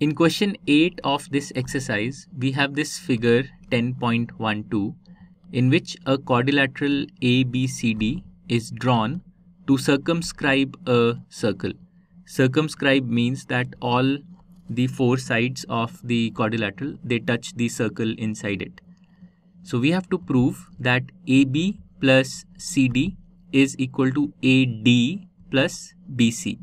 In question 8 of this exercise, we have this figure 10.12 in which a quadrilateral ABCD is drawn to circumscribe a circle. Circumscribe means that all the four sides of the quadrilateral, they touch the circle inside it. So we have to prove that AB plus CD is equal to AD plus BC.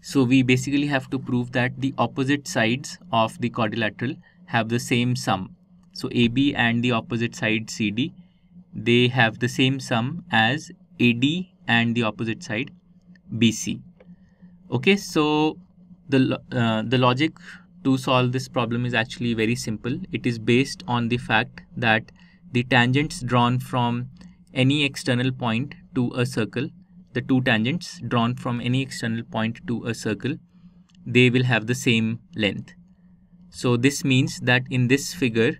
So we basically have to prove that the opposite sides of the quadrilateral have the same sum. So AB and the opposite side CD, they have the same sum as AD and the opposite side BC. Okay, so the, uh, the logic to solve this problem is actually very simple. It is based on the fact that the tangents drawn from any external point to a circle the two tangents drawn from any external point to a circle, they will have the same length. So this means that in this figure,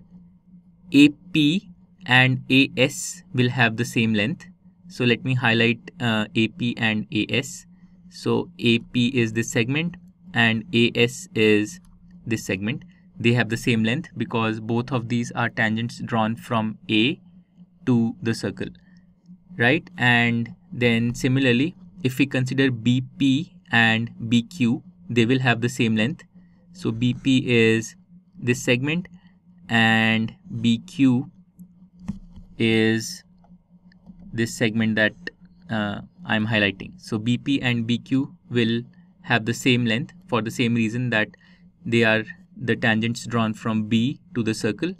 AP and AS will have the same length. So let me highlight uh, AP and AS. So AP is this segment and AS is this segment. They have the same length because both of these are tangents drawn from A to the circle, right? And then similarly, if we consider BP and BQ, they will have the same length. So BP is this segment and BQ is this segment that uh, I'm highlighting. So BP and BQ will have the same length for the same reason that they are the tangents drawn from B to the circle.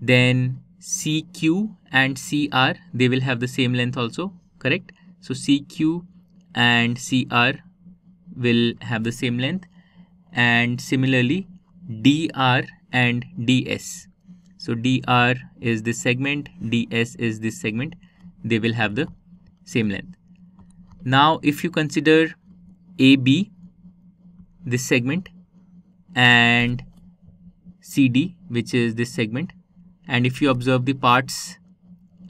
Then CQ and CR, they will have the same length also correct so CQ and CR will have the same length and similarly DR and DS so DR is this segment DS is this segment they will have the same length now if you consider AB this segment and CD which is this segment and if you observe the parts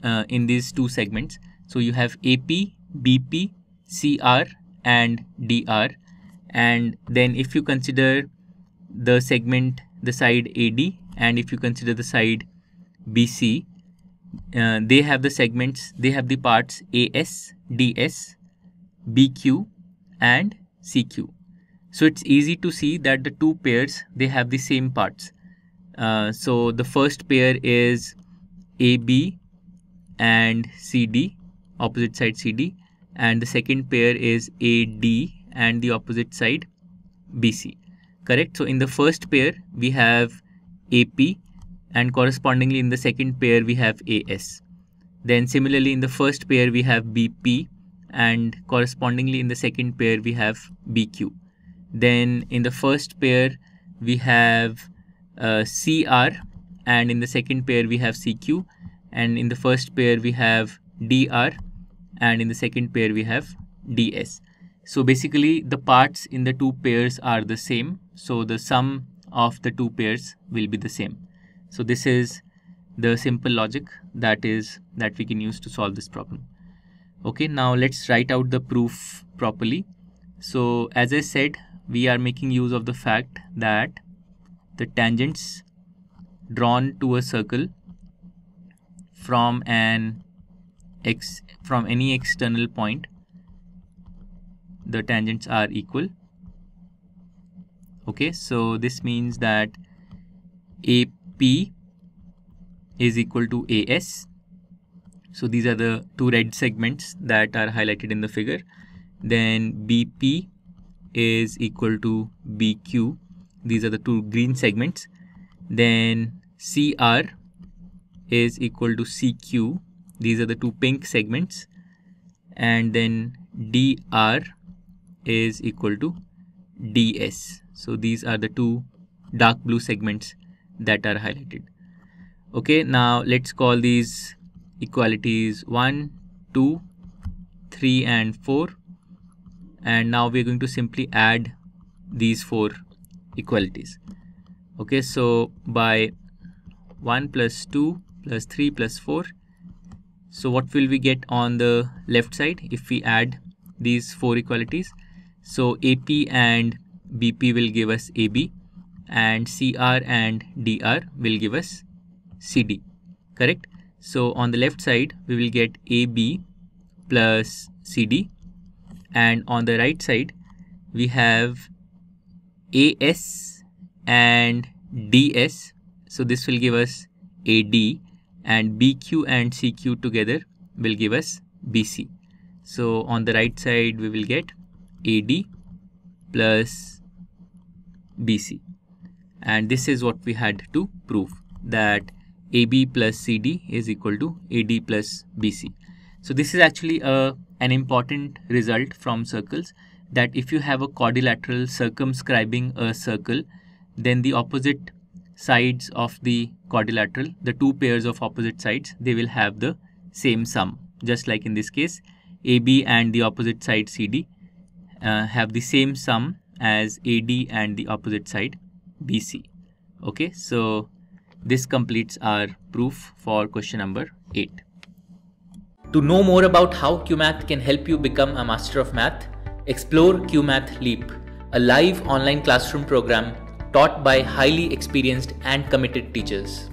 uh, in these two segments so you have AP, BP, CR and DR and then if you consider the segment the side AD and if you consider the side BC uh, they have the segments they have the parts AS, DS, BQ and CQ. So it's easy to see that the two pairs they have the same parts. Uh, so the first pair is AB and CD opposite side CD and the second pair is AD and the opposite side BC. Correct? So in the first pair we have AP and correspondingly in the second pair we have AS. Then similarly in the first pair we have BP and correspondingly in the second pair we have BQ. Then in the first pair we have uh, CR and in the second pair we have CQ and in the first pair we have DR and in the second pair we have ds. So basically the parts in the two pairs are the same. So the sum of the two pairs will be the same. So this is the simple logic that is that we can use to solve this problem. Okay, now let's write out the proof properly. So as I said, we are making use of the fact that the tangents drawn to a circle from an x from any external point the tangents are equal okay so this means that AP is equal to AS so these are the two red segments that are highlighted in the figure then BP is equal to BQ these are the two green segments then CR is equal to CQ these are the two pink segments. And then dr is equal to ds. So these are the two dark blue segments that are highlighted. Okay, now let's call these equalities 1, 2, 3 and 4. And now we're going to simply add these four equalities. Okay, so by 1 plus 2 plus 3 plus 4 so what will we get on the left side if we add these four equalities? So AP and BP will give us AB and CR and DR will give us CD, correct? So on the left side, we will get AB plus CD and on the right side, we have AS and DS. So this will give us AD and BQ and CQ together will give us BC. So on the right side we will get AD plus BC and this is what we had to prove that AB plus CD is equal to AD plus BC. So this is actually a, uh, an important result from circles that if you have a quadrilateral circumscribing a circle then the opposite sides of the quadrilateral, the two pairs of opposite sides, they will have the same sum. Just like in this case, AB and the opposite side CD uh, have the same sum as AD and the opposite side BC. Okay, so this completes our proof for question number 8. To know more about how QMath can help you become a master of math, explore QMath Leap, a live online classroom program taught by highly experienced and committed teachers.